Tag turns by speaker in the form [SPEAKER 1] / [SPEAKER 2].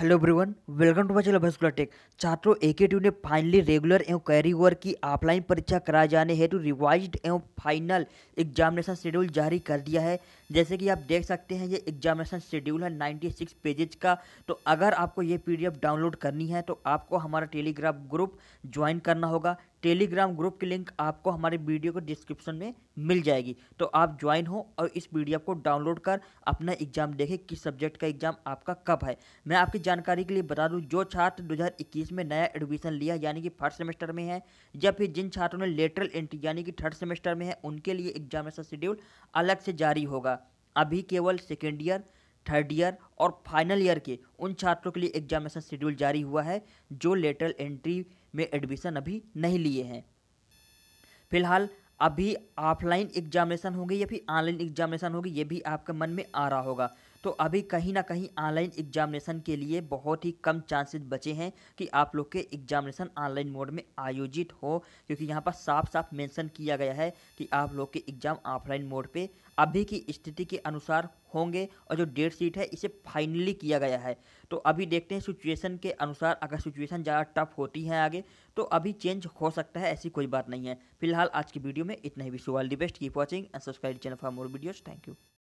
[SPEAKER 1] hello everyone welcome to my channel Bhaskula tech छात्रों ए के ने फाइनली रेगुलर एवं कैरी ओवर की ऑफलाइन परीक्षा कराए जाने हेतु रिवाइज्ड एवं फाइनल एग्जामिनेशन शेड्यूल जारी कर दिया है जैसे कि आप देख सकते हैं ये एग्जामिनेशन शेड्यूल है 96 पेजेस का तो अगर आपको ये पीडीएफ डाउनलोड करनी है तो आपको हमारा टेलीग्राम ग्रुप ज्वाइन करना होगा टेलीग्राम ग्रुप की लिंक आपको हमारे वीडियो को डिस्क्रिप्शन में मिल जाएगी तो आप ज्वाइन हो और इस वीडियो को डाउनलोड कर अपना एग्जाम देखें किस सब्जेक्ट का एग्जाम आपका कब है मैं आपकी जानकारी के लिए बता दूं जो छात्र 2021 में नया एडमिशन लिया यानी कि फर्स्ट सेमेस्टर में है या फिर जिन छात्रों ने लेटरल एंट्री यानी कि थर्ड सेमेस्टर में है उनके लिए एग्जामेशन शेड्यूल अलग से जारी होगा अभी केवल सेकेंड ईयर थर्ड ईयर और फाइनल ईयर के उन छात्रों के लिए एग्जामिनेशन शेड्यूल जारी हुआ है जो लेटरल एंट्री में एडमिशन अभी नहीं लिए हैं फिलहाल अभी ऑफलाइन एग्जामिनेशन होगी या फिर ऑनलाइन एग्जामिनेशन होगी ये भी आपके मन में आ रहा होगा तो अभी कहीं ना कहीं ऑनलाइन एग्जामिनेशन के लिए बहुत ही कम चांसेस बचे हैं कि आप लोग के एग्जामिनेशन ऑनलाइन मोड में आयोजित हो क्योंकि यहाँ पर साफ साफ मेंशन किया गया है कि आप लोग के एग्ज़ाम ऑफलाइन मोड पे अभी की स्थिति के अनुसार होंगे और जो डेट शीट है इसे फाइनली किया गया है तो अभी देखते हैं सिचुएशन के अनुसार अगर सिचुएशन ज़्यादा टफ होती है आगे तो अभी चेंज हो सकता है ऐसी कोई बात नहीं है फिलहाल आज की वीडियो में इतना ही wish all the best keep watching and subscribe channel for more videos thank you